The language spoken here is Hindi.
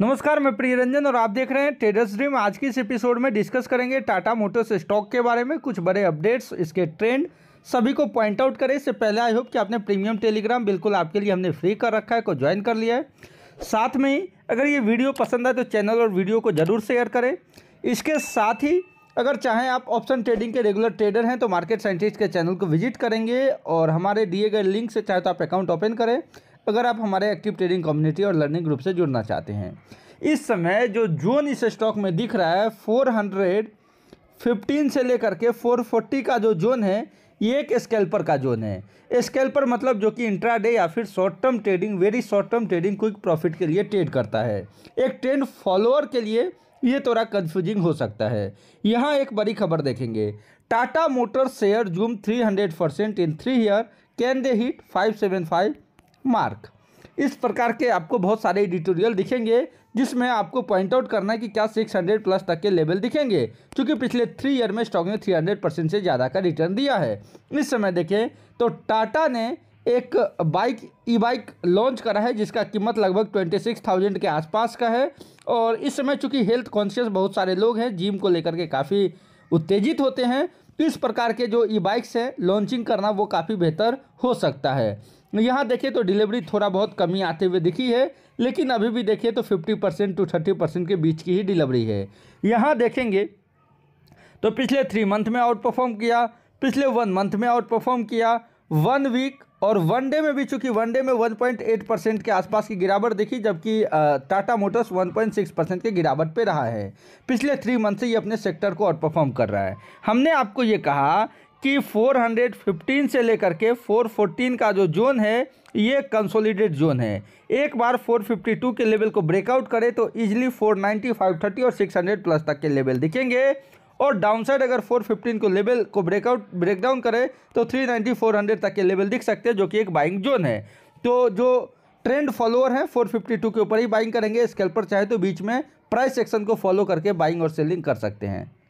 नमस्कार मैं प्रिय रंजन और आप देख रहे हैं ट्रेडर्स ड्रीम आज की इस एपिसोड में डिस्कस करेंगे टाटा मोटर्स स्टॉक के बारे में कुछ बड़े अपडेट्स इसके ट्रेंड सभी को पॉइंट आउट करें इससे पहले आई होप कि आपने प्रीमियम टेलीग्राम बिल्कुल आपके लिए हमने फ्री कर रखा है को ज्वाइन कर लिया है साथ में ही अगर ये वीडियो पसंद आए तो चैनल और वीडियो को ज़रूर शेयर करें इसके साथ ही अगर चाहें आप ऑप्शन ट्रेडिंग के रेगुलर ट्रेडर हैं तो मार्केट साइंटिस्ट के चैनल को विजिट करेंगे और हमारे दिए गए लिंक से चाहे तो आप अकाउंट ओपन करें अगर आप हमारे एक्टिव ट्रेडिंग कम्युनिटी और लर्निंग ग्रुप से जुड़ना चाहते हैं इस समय जो जोन इस स्टॉक में दिख रहा है फोर हंड्रेड फिफ्टीन से लेकर के फोर फोर्टी का जो जोन है ये एक स्केल्पर का जोन है स्केल्पर मतलब जो कि इंट्राडे या फिर short term trading very short term trading quick profit के लिए ट्रेड करता है एक ट्रेंड फॉलोअर के लिए ये थोड़ा कन्फ्यूजिंग हो सकता है यहाँ एक बड़ी खबर देखेंगे Tata motor share zoom 300 percent in three year can they hit 575 mark इस प्रकार के आपको बहुत सारे एडिटोरियल दिखेंगे जिसमें आपको पॉइंट आउट करना है कि क्या 600 प्लस तक के लेवल दिखेंगे क्योंकि पिछले थ्री ईयर में स्टॉक ने 300 परसेंट से ज़्यादा का रिटर्न दिया है इस समय देखें तो टाटा ने एक बाइक ई बाइक लॉन्च करा है जिसका कीमत लगभग ट्वेंटी सिक्स थाउजेंड के आसपास का है और इस समय चूँकि हेल्थ कॉन्शियस बहुत सारे लोग हैं जिम को लेकर के काफ़ी उत्तेजित होते हैं तो इस प्रकार के जो ई बाइक्स हैं लॉन्चिंग करना वो काफ़ी बेहतर हो सकता है यहाँ देखिए तो डिलीवरी थोड़ा बहुत कमी आते हुए दिखी है लेकिन अभी भी देखिए तो 50 परसेंट टू थर्टी परसेंट के बीच की ही डिलीवरी है यहाँ देखेंगे तो पिछले थ्री मंथ में आउट परफॉर्म किया पिछले वन मंथ में आउट परफॉर्म किया वन वीक और वनडे में भी चूंकि वनडे में 1.8 परसेंट के आसपास की गिरावट दिखी जबकि टाटा मोटर्स 1.6 परसेंट की गिरावट पे रहा है पिछले थ्री मंथ से ये अपने सेक्टर को आउट परफॉर्म कर रहा है हमने आपको ये कहा कि 415 से लेकर के 414 का जो जोन है ये कंसोलिडेट जोन है एक बार 452 के लेवल को ब्रेकआउट करें तो नाइन्टी 490, 530 और 600 प्लस तक के लेवल दिखेंगे और डाउनसाइड अगर 415 को लेवल को ब्रेकआउट ब्रेकडाउन करें तो 390 400 तक के लेवल दिख सकते हैं जो कि एक बाइंग जोन है तो जो ट्रेंड फॉलोअर हैं 452 के ऊपर ही बाइंग करेंगे स्केल्पर चाहे तो बीच में प्राइस सेक्शन को फॉलो करके बाइंग और सेलिंग कर सकते हैं